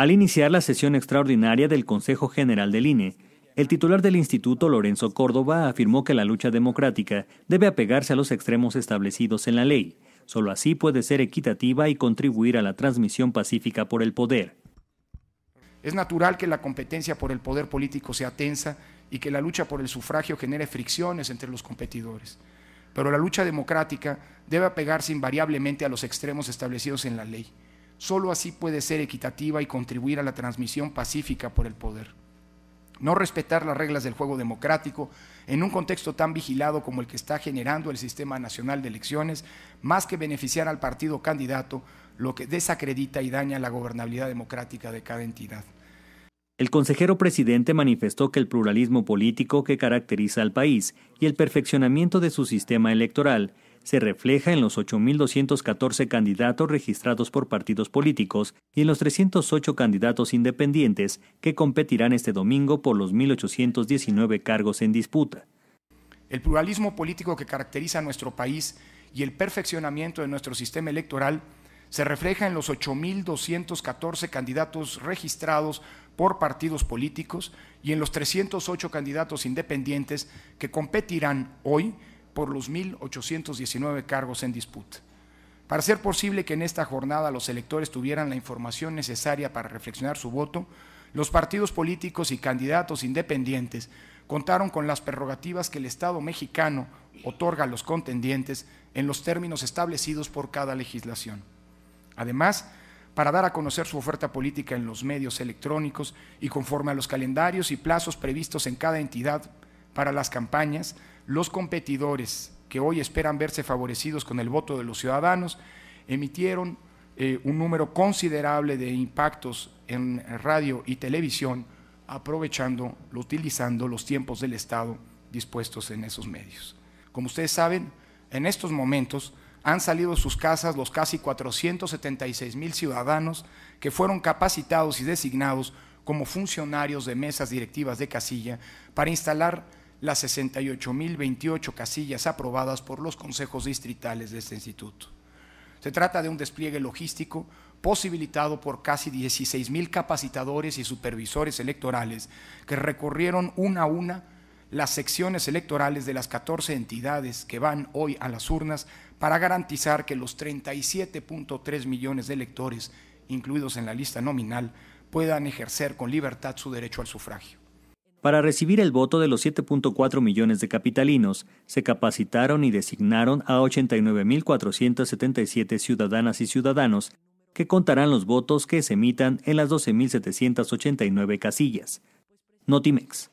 Al iniciar la sesión extraordinaria del Consejo General del INE, el titular del instituto, Lorenzo Córdoba, afirmó que la lucha democrática debe apegarse a los extremos establecidos en la ley. Solo así puede ser equitativa y contribuir a la transmisión pacífica por el poder. Es natural que la competencia por el poder político sea tensa y que la lucha por el sufragio genere fricciones entre los competidores. Pero la lucha democrática debe apegarse invariablemente a los extremos establecidos en la ley. Solo así puede ser equitativa y contribuir a la transmisión pacífica por el poder. No respetar las reglas del juego democrático en un contexto tan vigilado como el que está generando el Sistema Nacional de Elecciones, más que beneficiar al partido candidato, lo que desacredita y daña la gobernabilidad democrática de cada entidad. El consejero presidente manifestó que el pluralismo político que caracteriza al país y el perfeccionamiento de su sistema electoral se refleja en los 8.214 candidatos registrados por partidos políticos y en los 308 candidatos independientes que competirán este domingo por los 1.819 cargos en disputa. El pluralismo político que caracteriza a nuestro país y el perfeccionamiento de nuestro sistema electoral se refleja en los 8.214 candidatos registrados por partidos políticos y en los 308 candidatos independientes que competirán hoy por los 1.819 cargos en disputa. Para ser posible que en esta jornada los electores tuvieran la información necesaria para reflexionar su voto, los partidos políticos y candidatos independientes contaron con las prerrogativas que el Estado mexicano otorga a los contendientes en los términos establecidos por cada legislación. Además, para dar a conocer su oferta política en los medios electrónicos y conforme a los calendarios y plazos previstos en cada entidad para las campañas, los competidores que hoy esperan verse favorecidos con el voto de los ciudadanos emitieron eh, un número considerable de impactos en radio y televisión, aprovechando, utilizando los tiempos del Estado dispuestos en esos medios. Como ustedes saben, en estos momentos han salido de sus casas los casi 476 mil ciudadanos que fueron capacitados y designados como funcionarios de mesas directivas de casilla para instalar las 68.028 casillas aprobadas por los consejos distritales de este instituto. Se trata de un despliegue logístico posibilitado por casi 16.000 capacitadores y supervisores electorales que recorrieron una a una las secciones electorales de las 14 entidades que van hoy a las urnas para garantizar que los 37.3 millones de electores, incluidos en la lista nominal, puedan ejercer con libertad su derecho al sufragio. Para recibir el voto de los 7.4 millones de capitalinos, se capacitaron y designaron a 89.477 ciudadanas y ciudadanos que contarán los votos que se emitan en las 12.789 casillas. Notimex.